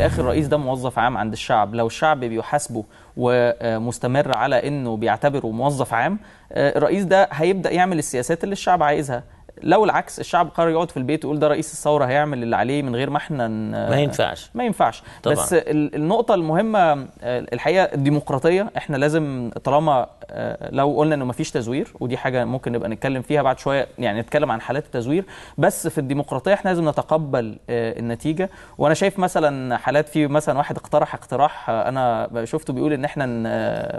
الاخر الرئيس ده موظف عام عند الشعب لو الشعب بيحاسبه ومستمر على انه بيعتبره موظف عام الرئيس ده هيبدا يعمل السياسات اللي الشعب عايزها لو العكس الشعب قرر يقعد في البيت ويقول ده رئيس الثوره هيعمل اللي عليه من غير ما احنا ما ينفعش ما ينفعش طبعا. بس النقطه المهمه الحقيقه الديمقراطيه احنا لازم طالما آه، لو قلنا انه مفيش تزوير ودي حاجه ممكن نبقى نتكلم فيها بعد شويه يعني نتكلم عن حالات التزوير بس في الديمقراطيه احنا لازم نتقبل آه، النتيجه وانا شايف مثلا حالات في مثلا واحد اقترح اقتراح آه، انا شفته بيقول ان احنا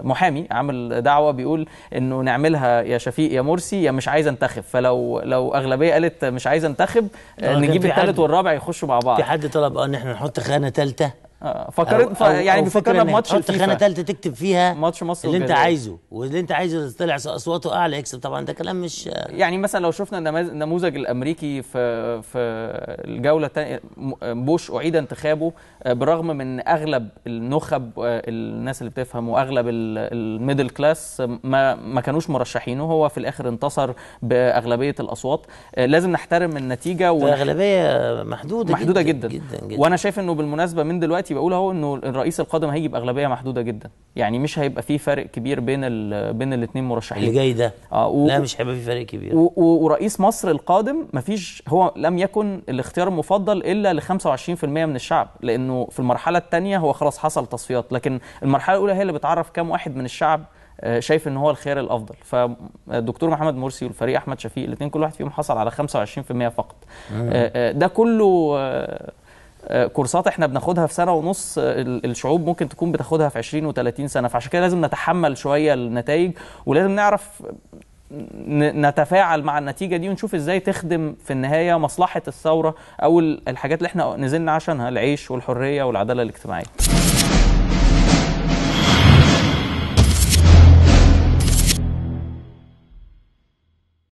محامي عامل دعوه بيقول انه نعملها يا شفيق يا مرسي يا مش عايز انتخب فلو لو اغلبيه قالت مش عايز انتخب نجيب الثالث والرابع يخشوا مع بعض في حد طلب ان احنا نحط خانه ثالثه آه، فكرت ف... يعني بفكرنا بماتش الفيفا خانه ثالثه تكتب فيها ماتش مصر اللي انت عايزه واللي انت عايزه طلع اصواته اعلى يكسب طبعا ده كلام مش يعني مثلا لو شفنا النموذج الامريكي في في الجوله الثانيه بوش اعيد انتخابه آه، بالرغم من اغلب النخب آه، الناس اللي بتفهم واغلب الميدل كلاس ما ما كانوش مرشحينه هو في الاخر انتصر باغلبيه الاصوات لازم نحترم النتيجه والاغلبيه محدوده محدوده جدا, جدا, جدا, جدا, جدا. وانا شايف انه بالمناسبه من دلوقتي دلوقتي بقول اهو انه الرئيس القادم هيجي باغلبيه محدوده جدا يعني مش هيبقى في فرق كبير بين الـ بين الاثنين مرشحين اللي جاي ده آه و... لا مش هيبقى في فرق كبير و... و... ورئيس مصر القادم مفيش هو لم يكن الاختيار المفضل الا ل 25% من الشعب لانه في المرحله الثانيه هو خلاص حصل تصفيات لكن المرحله الاولى هي اللي بتعرف كام واحد من الشعب آه، شايف ان هو الخيار الافضل فالدكتور آه، محمد مرسي والفريق احمد شفيق الاثنين كل واحد فيهم حصل على 25% فقط آه. ده كله آه، كورسات احنا بناخدها في سنه ونص آه، الشعوب ممكن تكون بتاخدها في 20 و30 سنه فعشان كده لازم نتحمل شويه النتائج ولازم نعرف نتفاعل مع النتيجه دي ونشوف ازاي تخدم في النهايه مصلحه الثوره او الحاجات اللي احنا نزلنا عشانها العيش والحريه والعداله الاجتماعيه